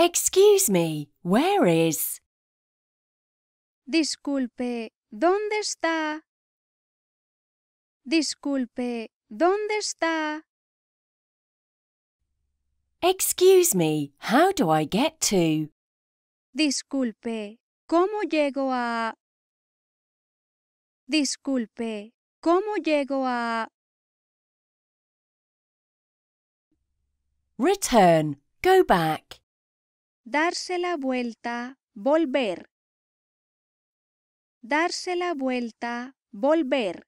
Excuse me, where is? Disculpe, ¿dónde está? Disculpe, ¿dónde está? Excuse me, how do I get to? Disculpe, ¿cómo llego a? Disculpe, ¿cómo llego a? Return, go back. Darse la vuelta, volver. Darse la vuelta, volver.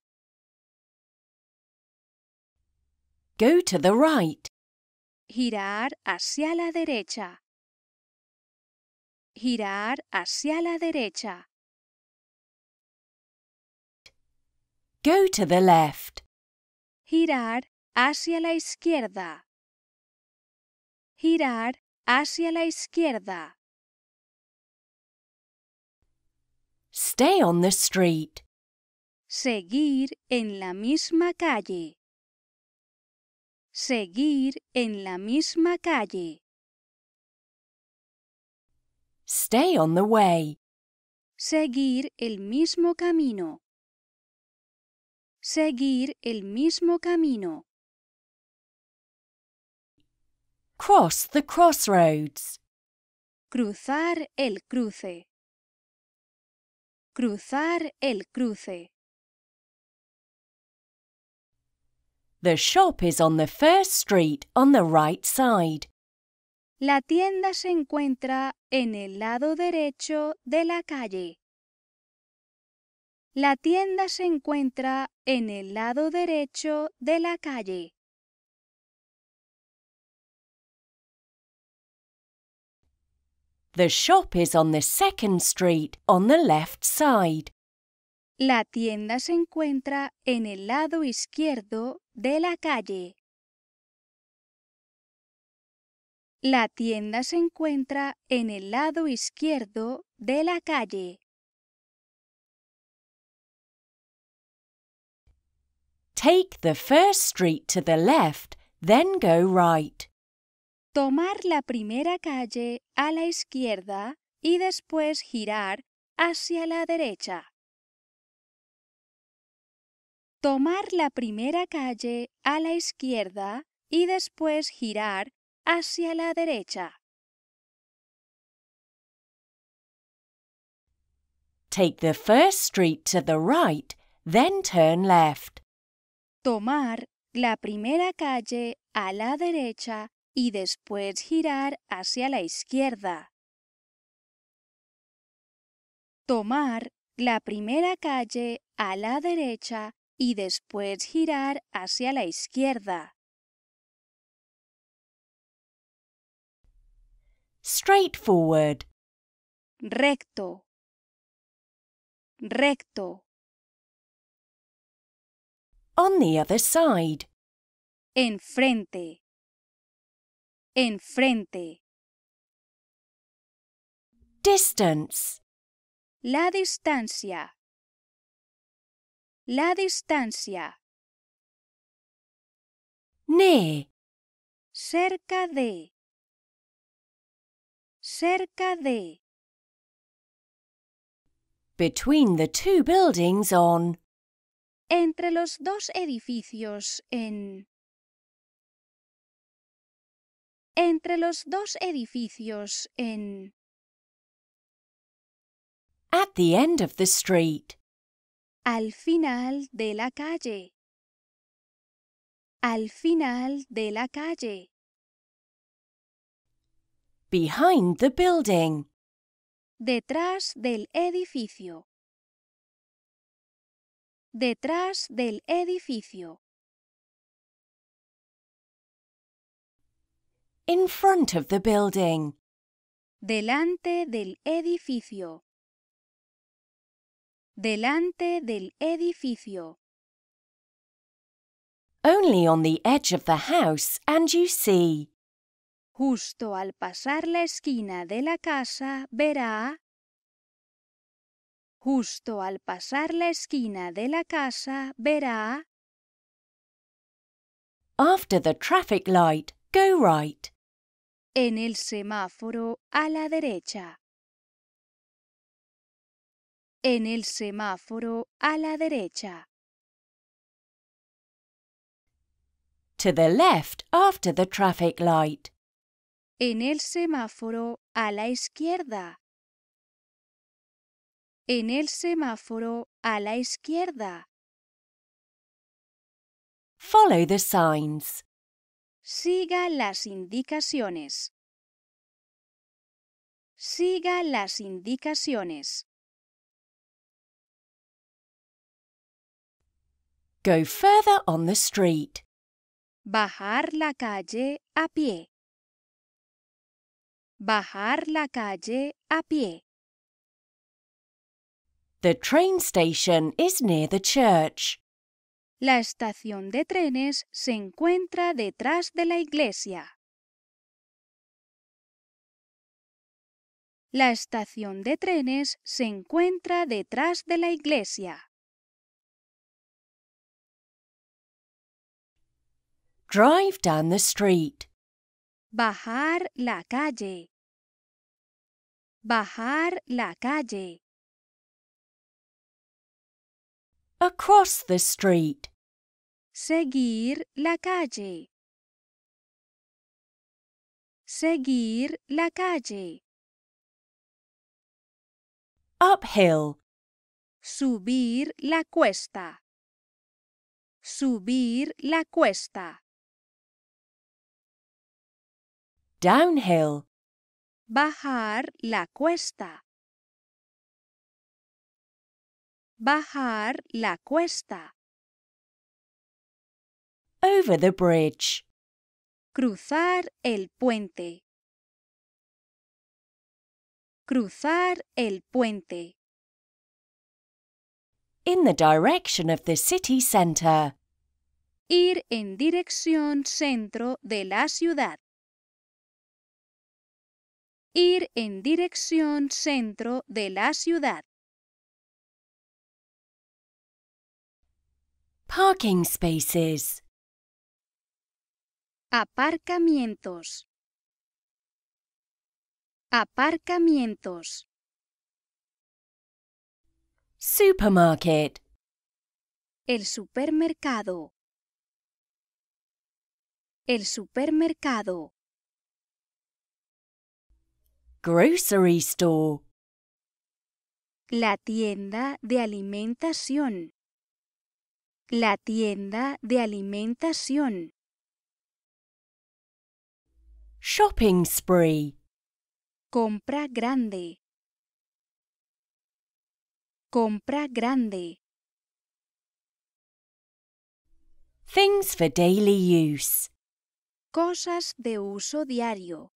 Go to the right. Girar hacia la derecha. Girar hacia la derecha. Go to the left. Girar hacia la izquierda. Girar Hacia la izquierda. Stay on the street. Seguir en la misma calle. Seguir en la misma calle. Stay on the way. Seguir el mismo camino. Seguir el mismo camino. Cross the crossroads. Cruzar el cruce. Cruzar el cruce. The shop is on the first street on the right side. La tienda se encuentra en el lado derecho de la calle. La tienda se encuentra en el lado derecho de la calle. The shop is on the second street on the left side. La tienda se encuentra en el lado izquierdo de la calle. La tienda se encuentra en el lado izquierdo de la calle. Take the first street to the left, then go right. tomar la primera calle a la izquierda y después girar hacia la derecha. Tomar la primera calle a la izquierda y después girar hacia la derecha. Take the first street to the right, then turn left. Tomar la primera calle a la derecha y después girar hacia la izquierda. Tomar la primera calle a la derecha y después girar hacia la izquierda. Straightforward. Recto. Recto. On the other side. Enfrente enfrente. Distance. La distancia. La distancia. Near. Cerca de. Cerca de. Between the two buildings on. Entre los dos edificios en entre los dos edificios en At the end of the street. Al final de la calle. Al final de la calle. Behind the building. Detrás del edificio. Detrás del edificio. In front of the building. Delante del edificio. Delante del edificio. Only on the edge of the house and you see. Justo al pasar la esquina de la casa verá. Justo al pasar la esquina de la casa verá. After the traffic light, go right. en el semáforo a la derecha. En el semáforo a la derecha. To the left after the traffic light. En el semáforo a la izquierda. En el semáforo a la izquierda. Follow the signs. Siga las indicaciones. Siga las indicaciones. Go further on the street. Bajar la calle a pie. Bajar la calle a pie. The train station is near the church. La estación de trenes se encuentra detrás de la iglesia. La estación de trenes se encuentra detrás de la iglesia. Drive down the street. Bajar la calle. Bajar la calle. Across the street. Seguir la calle. Seguir la calle. Uphill. Subir la cuesta. Subir la cuesta. Downhill. Bajar la cuesta. Bajar la cuesta. Over the bridge. Cruzar el puente. Cruzar el puente. In the direction of the city centre. Ir en dirección centro de la ciudad. Ir en dirección centro de la ciudad. Parking spaces. Aparcamientos. Aparcamientos. Supermarket. El supermercado. El supermercado. Grocery store. La tienda de alimentación. La tienda de alimentación. Shopping spree. Compra grande. Compra grande. Things for daily use. Cosas de uso diario.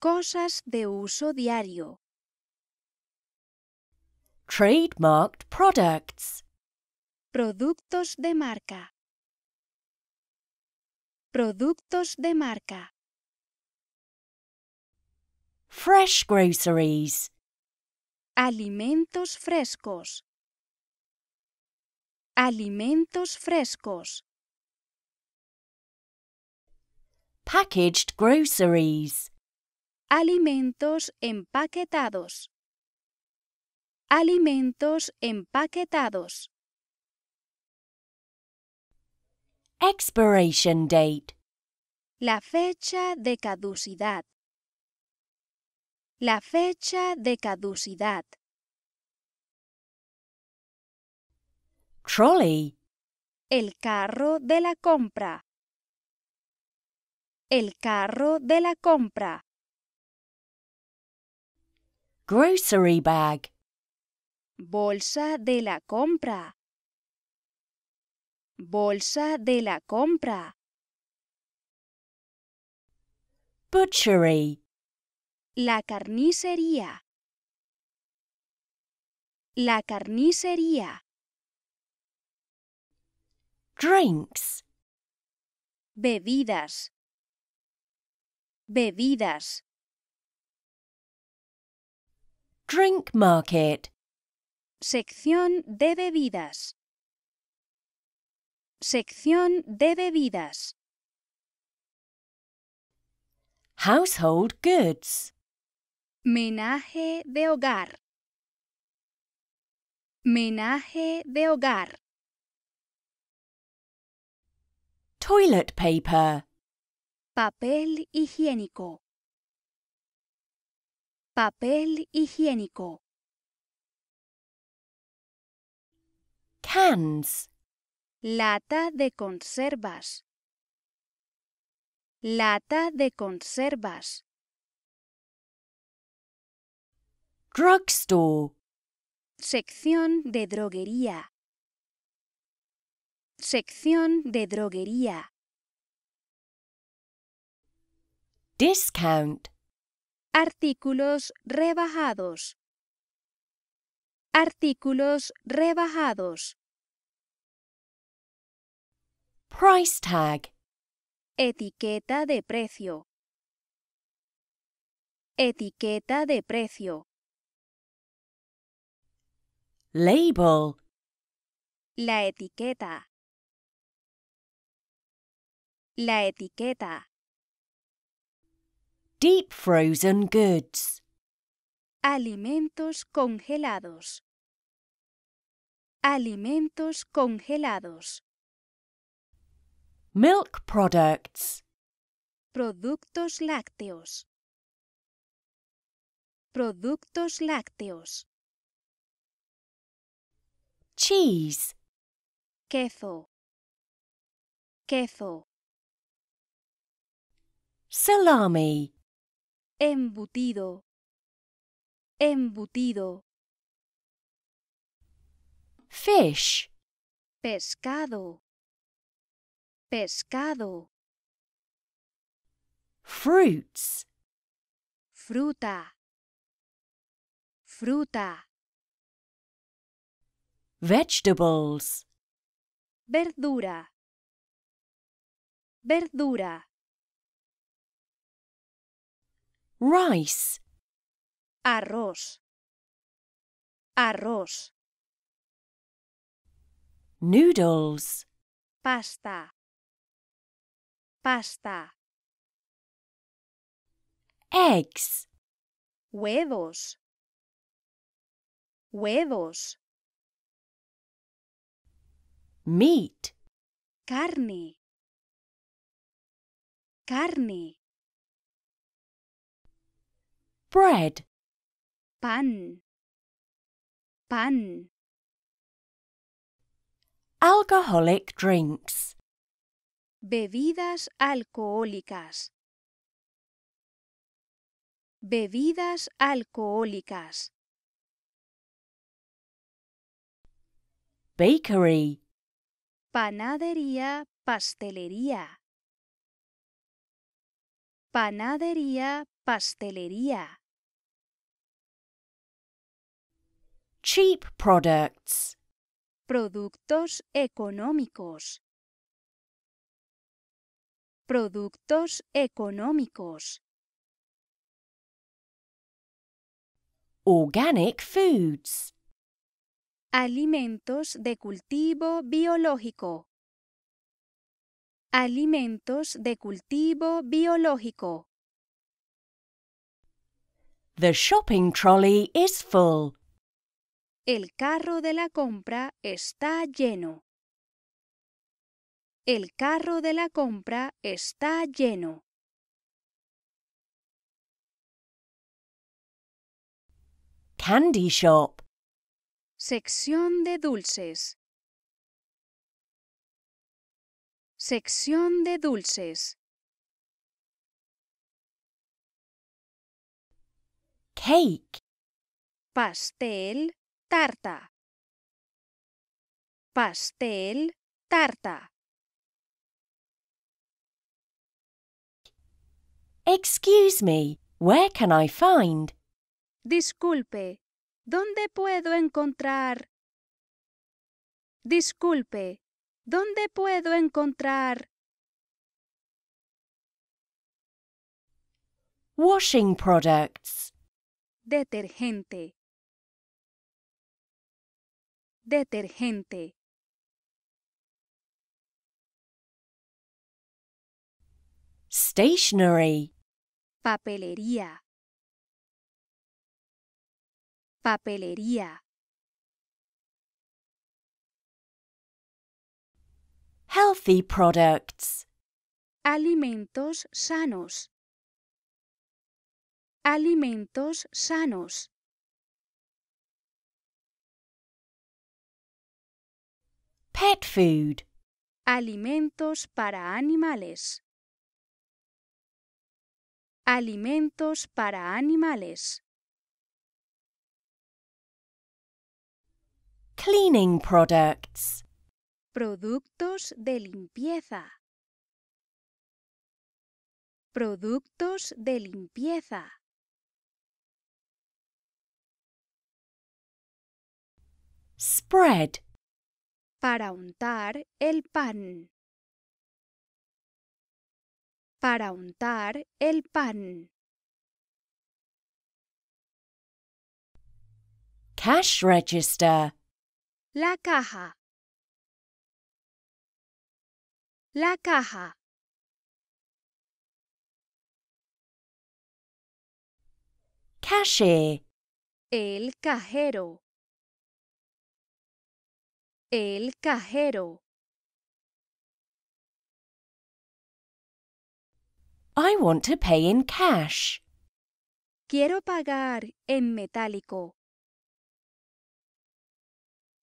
Cosas de uso diario. Trademarked products. Productos de marca. Productos de marca. Fresh groceries. Alimentos frescos. Alimentos frescos. Packaged groceries. Alimentos empaquetados. Alimentos empaquetados. Expiration date. La fecha de caducidad. La fecha de caducidad. Trolley. El carro de la compra. El carro de la compra. Grocery bag. Bolsa de la compra. Bolsa de la compra. Butchery. La carnicería. La carnicería. Drinks. Bebidas. Bebidas. Drink market. Sección de bebidas. Sección de bebidas. Household goods. Menaje de hogar. Menaje de hogar. Toilet paper. Papel higiénico. Papel higiénico. Cans. Lata de conservas. Lata de conservas. Drugstore. Sección de droguería. Sección de droguería. Discount. Artículos rebajados. Artículos rebajados. Price tag. Etiqueta de precio. Etiqueta de precio. Label. La etiqueta. La etiqueta. Deep frozen goods. Alimentos congelados. Alimentos congelados. Milk products. Productos lácteos. Productos lácteos. Cheese. Queso. Queso. Salami. Embutido. Embutido. Fish. Pescado pescado, fruits, fruta, fruta, vegetables, verdura, verdura, rice, arroz, arroz, noodles, pasta, pasta. Eggs. Huevos. Huevos. Meat. Carne. Carne. Bread. Pan. Pan. Alcoholic drinks. Bebidas alcohólicas. Bebidas alcohólicas. Bakery. Panadería, pastelería. Panadería, pastelería. Cheap products. Productos económicos. Productos económicos. Organic foods. Alimentos de cultivo biológico. Alimentos de cultivo biológico. The shopping trolley is full. El carro de la compra está lleno. El carro de la compra está lleno. Candy shop. Sección de dulces. Sección de dulces. Cake. Pastel, tarta. Pastel, tarta. Excuse me, where can I find? Disculpe, ¿dónde puedo encontrar? Disculpe, ¿dónde puedo encontrar? Washing products. Detergente. Detergente. Stationery. papelería, papelería. Healthy products. Alimentos sanos. Alimentos sanos. Pet food. Alimentos para animales. Alimentos para animales. Cleaning products. Productos de limpieza. Productos de limpieza. Spread. Para untar el pan para untar el pan. Cash register. La caja. La caja. Cashier. El cajero. El cajero. I want to pay in cash. Quiero pagar en metálico.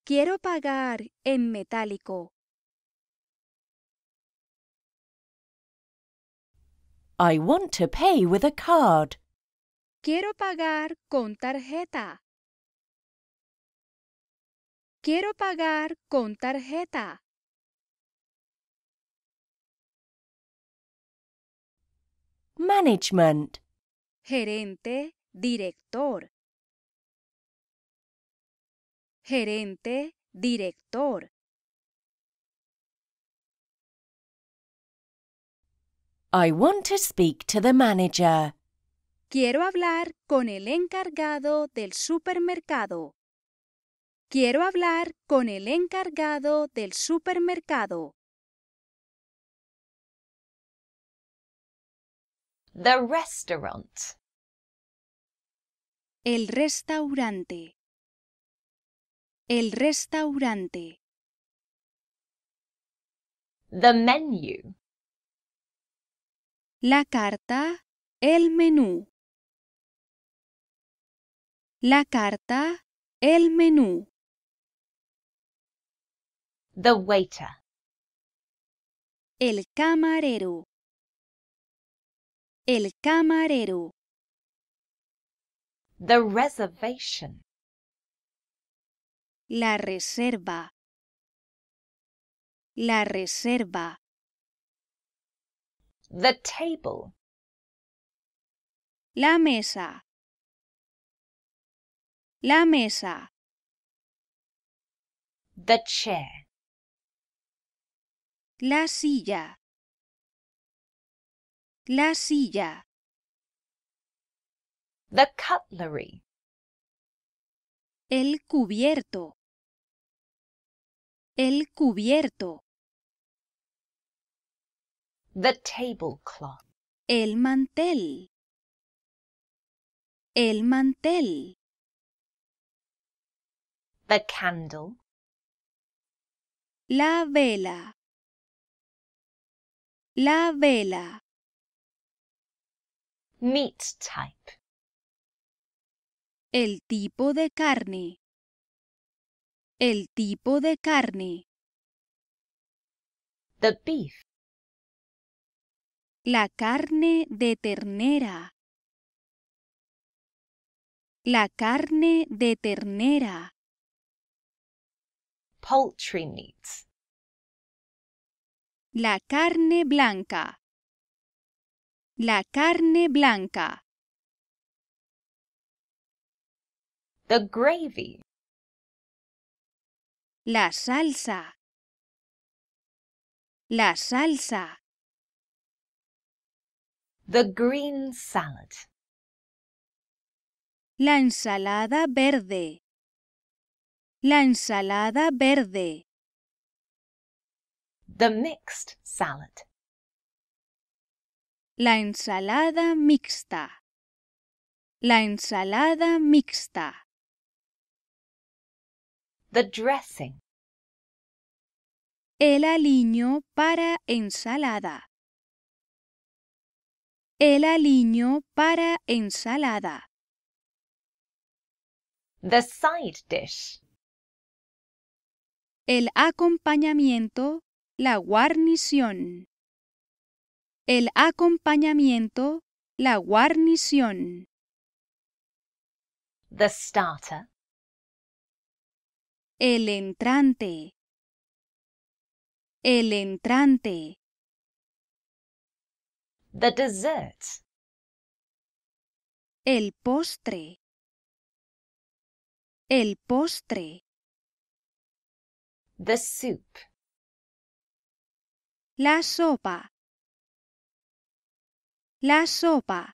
Quiero pagar en metálico. I want to pay with a card. Quiero pagar con tarjeta. Quiero pagar con tarjeta. Management. Gerente, director. Gerente, director. I want to speak to the manager. Quiero hablar con el encargado del supermercado. Quiero hablar con el encargado del supermercado. The restaurant. El restaurante. El restaurante. The menu. La carta, el menú. La carta, el menú. The waiter. El camarero. El camarero. The reservation. La reserva. La reserva. The table. La mesa. La mesa. The chair. La silla. La silla. The cutlery. El cubierto. El cubierto. The tablecloth. El mantel. El mantel. The candle. La vela. La vela. Meat type. El tipo de carne. El tipo de carne. The beef. La carne de ternera. La carne de ternera. Poultry meats. La carne blanca. La carne blanca. The gravy. La salsa. La salsa. The green salad. La ensalada verde. La ensalada verde. The mixed salad. La ensalada mixta. La ensalada mixta. The dressing. El aliño para ensalada. El aliño para ensalada. The side dish. El acompañamiento, la guarnición. El acompañamiento, la guarnición. The starter. El entrante. El entrante. The dessert. El postre. El postre. The soup. La sopa. La sopa.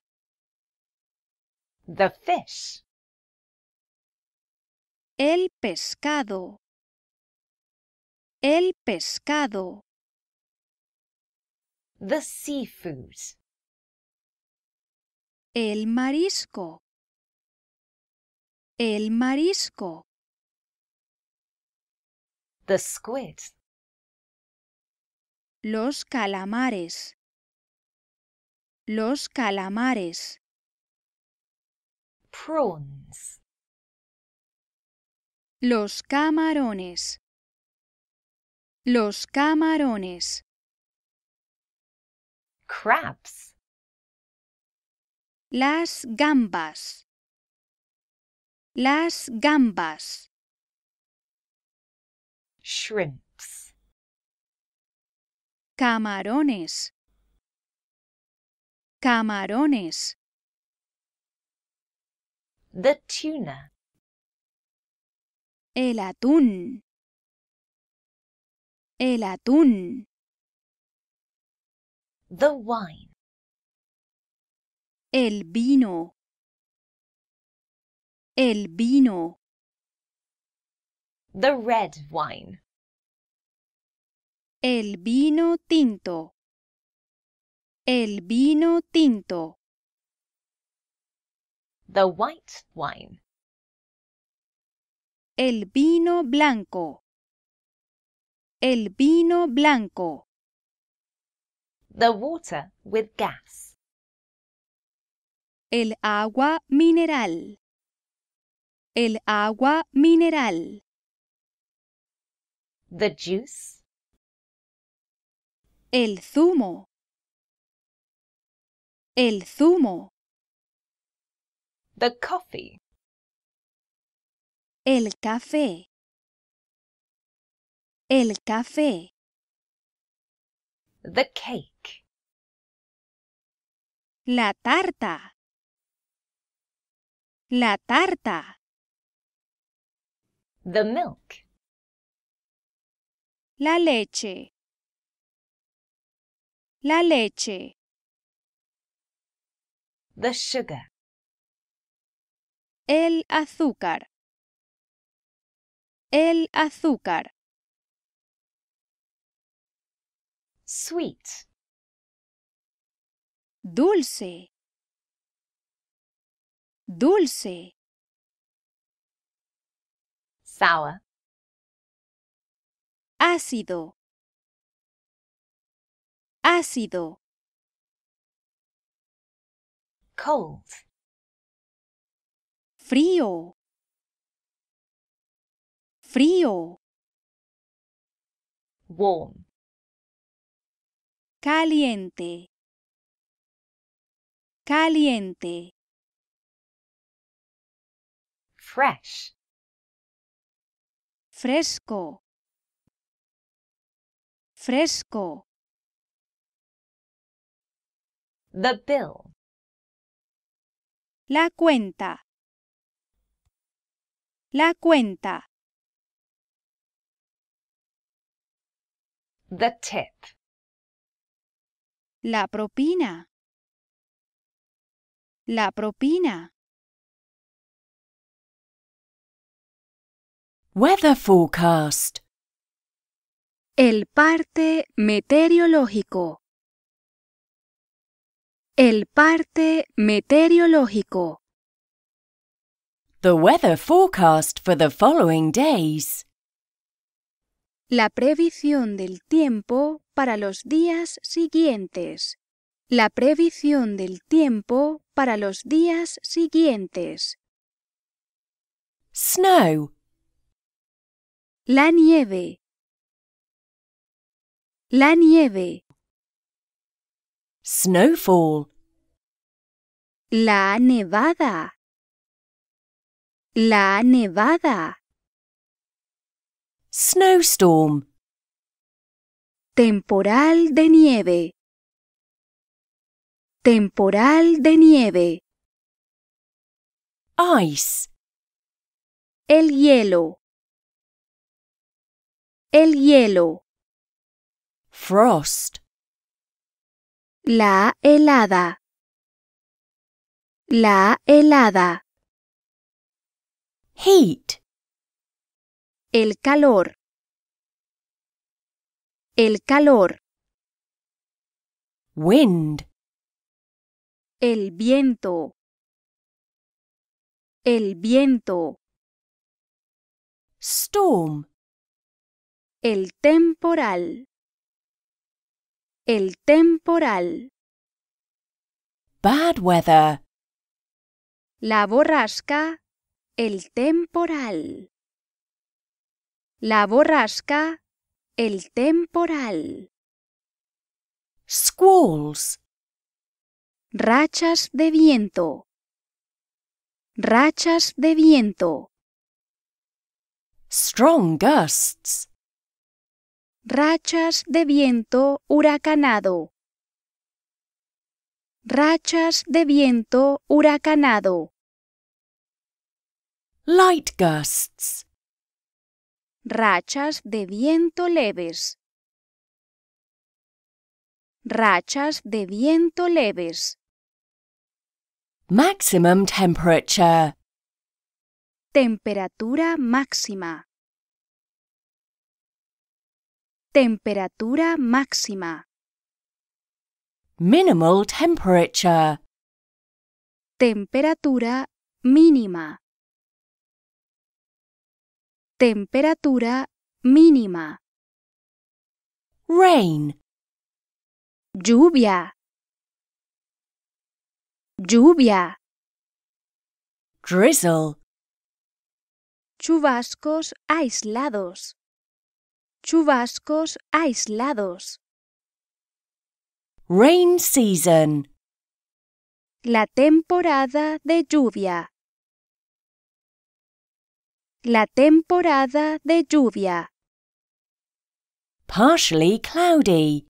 The fish. El pescado. El pescado. The seafoods. El marisco. El marisco. The squid. Los calamares. Los calamares. Prawns. Los camarones. Los camarones. Crabs. Las gambas. Las gambas. Shrimps. Camarones. Camarones. The tuna. El atún. El atún. The wine. El vino. El vino. The red wine. El vino tinto. El vino tinto. The white wine. El vino blanco. El vino blanco. The water with gas. El agua mineral. El agua mineral. The juice. El zumo. El zumo. The coffee. El café. El café. The cake. La tarta. La tarta. The milk. La leche. La leche the sugar. El azúcar. El azúcar. Sweet. Dulce. Dulce. Sour. Ácido. Ácido cold. Frío. Frío. Warm. Caliente. Caliente. Fresh. Fresco. Fresco. The bill. La cuenta. La cuenta. The tip. La propina. La propina. Weather forecast. El parte meteorológico. El parte meteorológico. The weather forecast for the following days. La previsión del tiempo para los días siguientes. La previsión del tiempo para los días siguientes. Snow. La nieve. La nieve. Snowfall. La nevada. La nevada. Snowstorm. Temporal de nieve. Temporal de nieve. Ice. El hielo. El hielo. Frost. La helada. La helada. Heat. El calor. El calor. Wind. El viento. El viento. Storm. El temporal. El temporal. Bad weather. La borrasca. El temporal. La borrasca. El temporal. Squalls. Rachas de viento. Rachas de viento. Strong gusts. Rachas de viento huracanado. Rachas de viento huracanado. Light gusts. Rachas de viento leves. Rachas de viento leves. Maximum temperature. Temperatura máxima. Temperatura máxima. Minimal temperature. Temperatura mínima. Temperatura mínima. Rain. Lluvia. Lluvia. Drizzle. Chubascos aislados. Chubascos aislados. Rain season. La temporada de lluvia. La temporada de lluvia. Partially cloudy.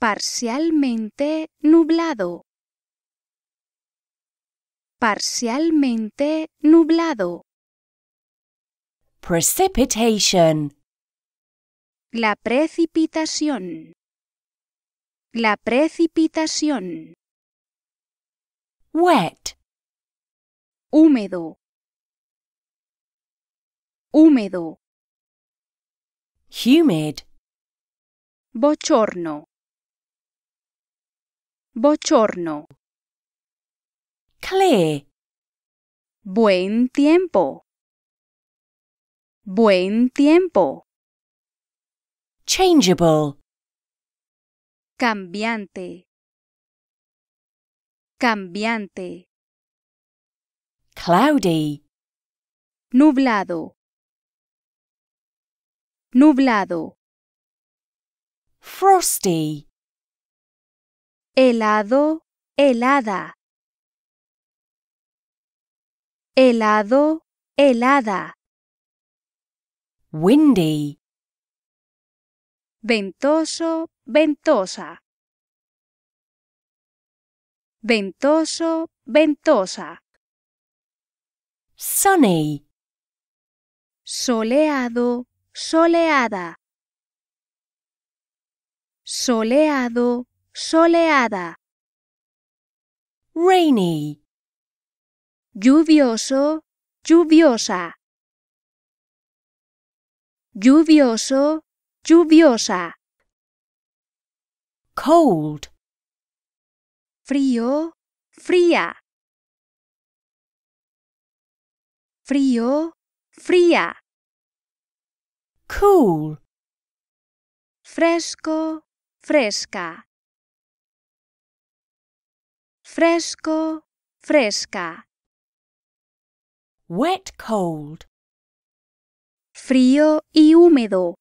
Parcialmente nublado. Parcialmente nublado. Precipitation. La precipitación. La precipitación. Wet. Húmedo. Húmedo. Humid. Bochorno. Bochorno. Clear. Buen tiempo. Buen tiempo. changeable cambiante cambiante cloudy nublado nublado frosty helado helada helado helada windy ventoso, ventosa. Ventoso, ventosa. Sunny. Soleado, soleada. Soleado, soleada. Rainy. Lluvioso, lluviosa. Lluvioso, Lluviosa. Cold. Frío, fría. Frío, fría. Cool. Fresco, fresca. Fresco, fresca. Wet cold. Frío y húmedo.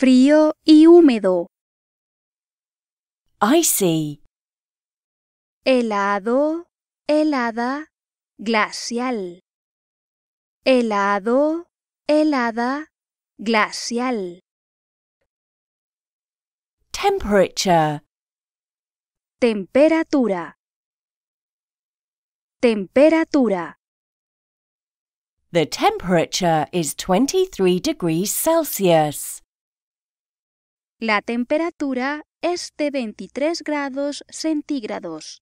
frío y húmedo. Icy. Helado, helada, glacial. Helado, helada, glacial. Temperature. Temperatura. Temperatura. The temperature is 23 degrees Celsius. La temperatura es de 23 grados centígrados.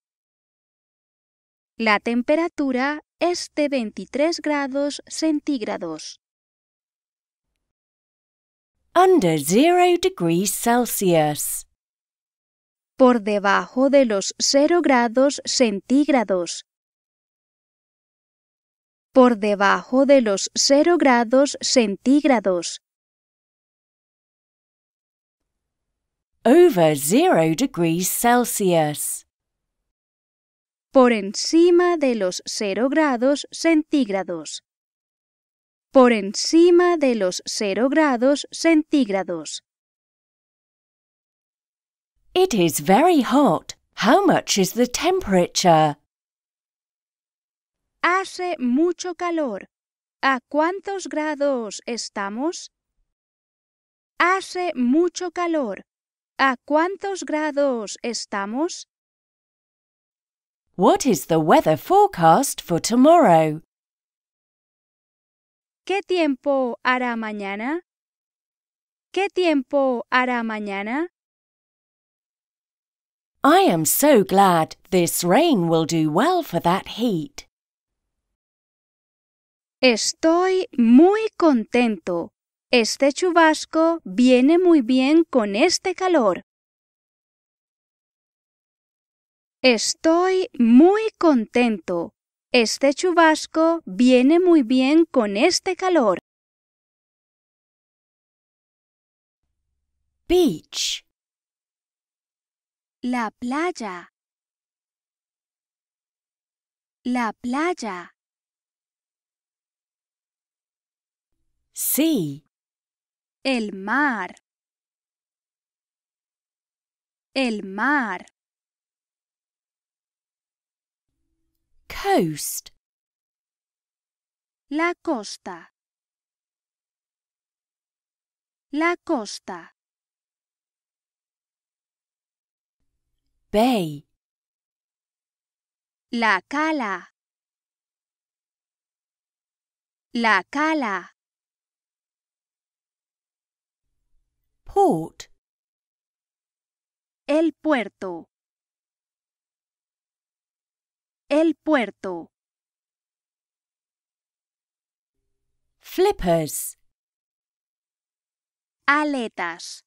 La temperatura es de 23 grados centígrados. Under zero degrees Celsius. Por debajo de los cero grados centígrados. Por debajo de los cero grados centígrados. over zero degrees Celsius. Por encima de los 0 grados centígrados. Por encima de los 0 grados centígrados. It is very hot. How much is the temperature? Hace mucho calor. ¿A cuántos grados estamos? Hace mucho calor. ¿A cuántos grados estamos? What is the weather forecast for tomorrow? ¿Qué tiempo hará mañana? ¿Qué tiempo hará mañana? I am so glad this rain will do well for that heat. Estoy muy contento. Este chubasco viene muy bien con este calor. Estoy muy contento. Este chubasco viene muy bien con este calor. Beach. La playa. La playa. Sí. El mar. El mar. Coast. La costa. La costa. Bay. La cala. La cala. El puerto. El puerto. Flippers. Aletas.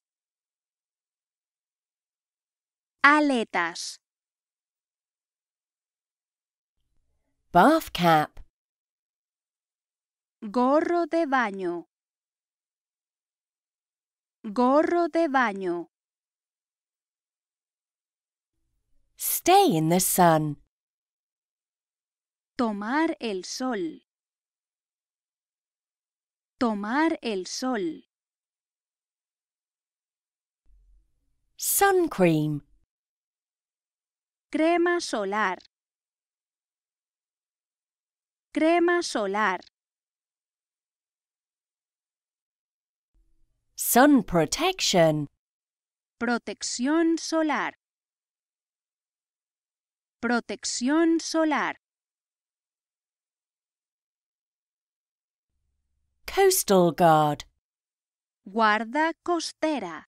Aletas. Bath cap. Gorro de baño. Gorro de baño. Stay in the sun. Tomar el sol. Tomar el sol. Sun cream. Crema solar. Crema solar. Sun protection. Protección solar. Protección solar. Coastal guard. Guarda costera.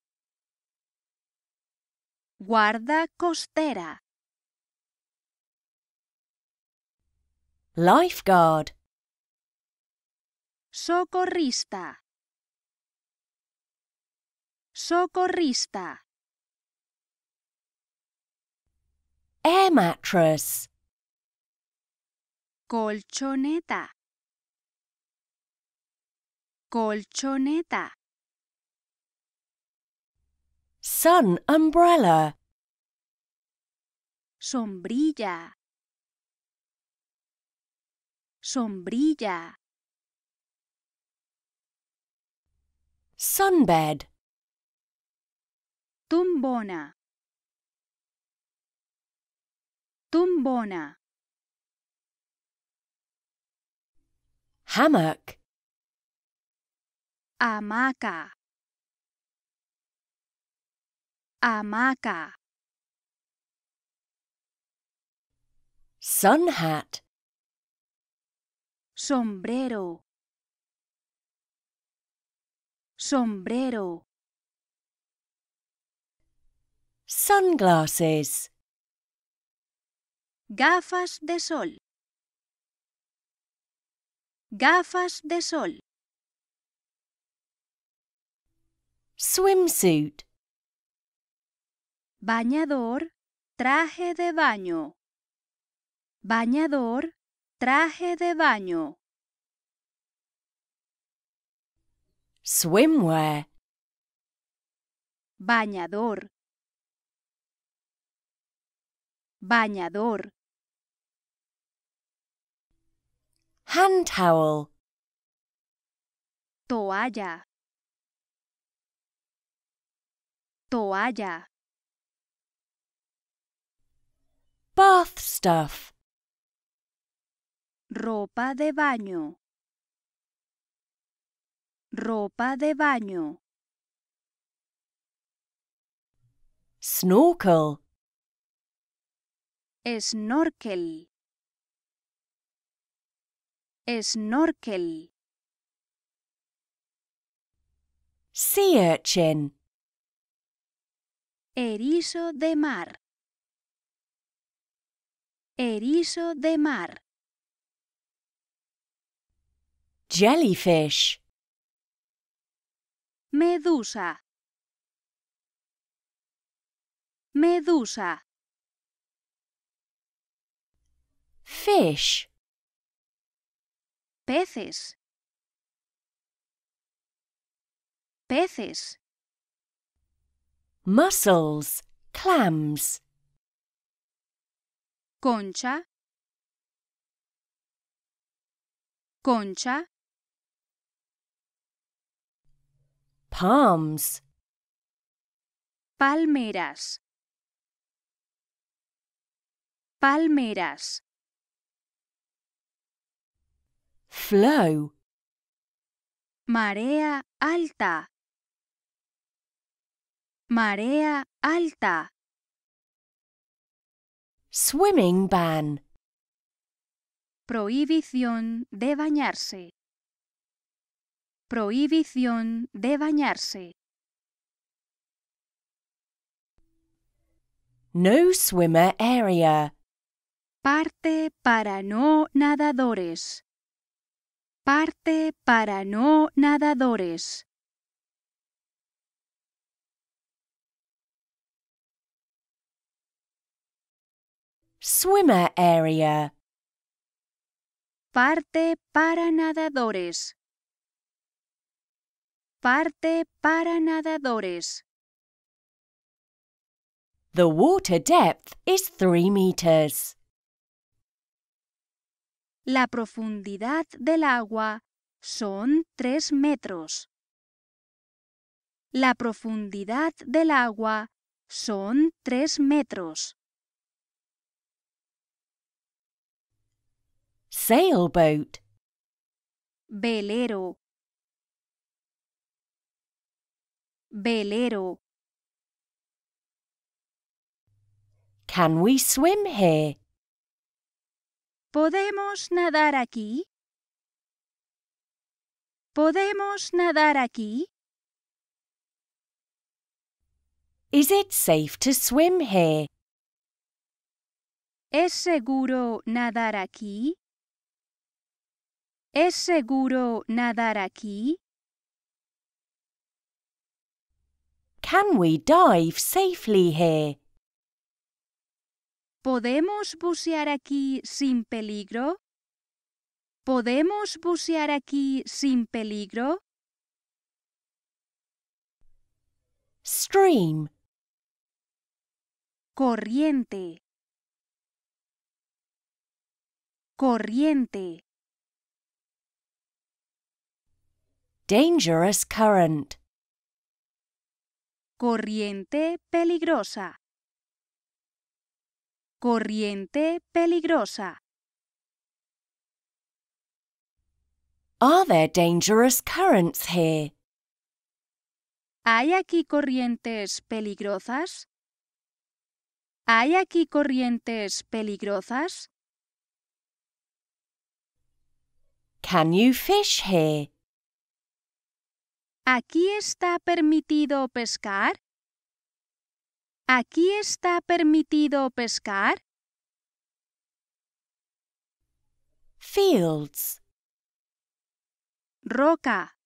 Guarda costera. Lifeguard. Socorrista. Socorrista. Air mattress. Colchoneta. Colchoneta. Sun umbrella. Sombrilla. Sombrilla. Sunbed. Tumbona. Tumbona. Hammock. Amaka. Amaka. Sun hat. Sombrero. Sombrero. Sunglasses. Gafas de sol. Gafas de sol. Swimsuit. Bañador, traje de baño. Bañador, traje de baño. Swimwear. Bañador, bañador hand towel toalla toalla bath stuff ropa de baño ropa de baño snorkel Snorkel. Snorkel. Sea urchin. Erizo de mar. Erizo de mar. Jellyfish. Medusa. Medusa. Fish. Peces. Peces. Mussels, clams. Concha. Concha. Palms. Palmeras. Palmeras. Flow. Marea alta. Marea alta. Swimming ban. Prohibición de bañarse. Prohibición de bañarse. No swimmer area. Parte para no nadadores. Parte para no nadadores. Swimmer area. Parte para nadadores. Parte para nadadores. The water depth is 3 meters. La profundidad del agua son tres metros. La profundidad del agua son tres metros. Sailboat. Velero. Belero. Can we swim here? ¿Podemos nadar aquí? ¿Podemos nadar aquí? Is it safe to swim here? ¿Es seguro nadar aquí? ¿Es seguro nadar aquí? Can we dive safely here? ¿Podemos bucear aquí sin peligro? ¿Podemos bucear aquí sin peligro? Stream. Corriente. Corriente. Dangerous current. Corriente peligrosa. Corriente peligrosa. Are there dangerous currents here? ¿Hay aquí corrientes peligrosas? ¿Hay aquí corrientes peligrosas? Can you fish here? ¿Aquí está permitido pescar? ¿Aquí está permitido pescar? Fields. Roca.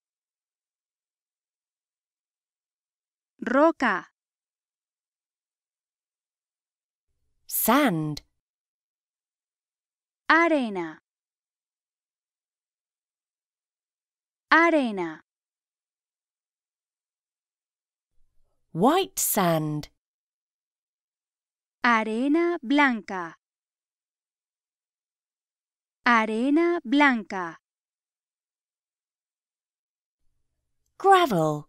Roca. Sand. Arena. Arena. White sand. Arena blanca. Arena blanca. Gravel.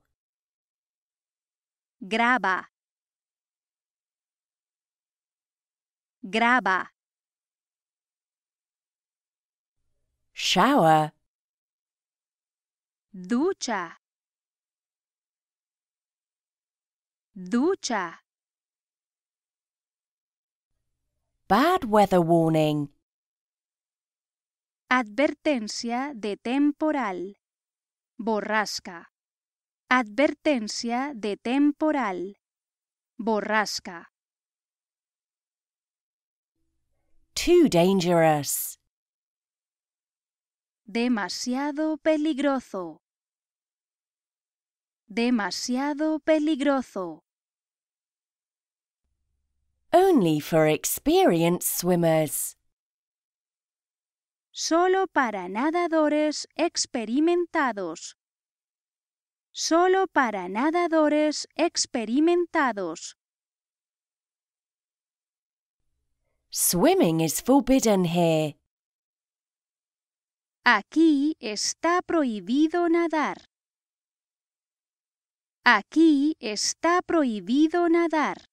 Graba. Graba. Shower. Ducha. Ducha. Bad weather warning. Advertencia de temporal. Borrasca. Advertencia de temporal. Borrasca. Too dangerous. Demasiado peligroso. Demasiado peligroso. Only for experienced swimmers. Solo para nadadores experimentados. Solo para nadadores experimentados. Swimming is forbidden here. Aquí está prohibido nadar. Aquí está prohibido nadar.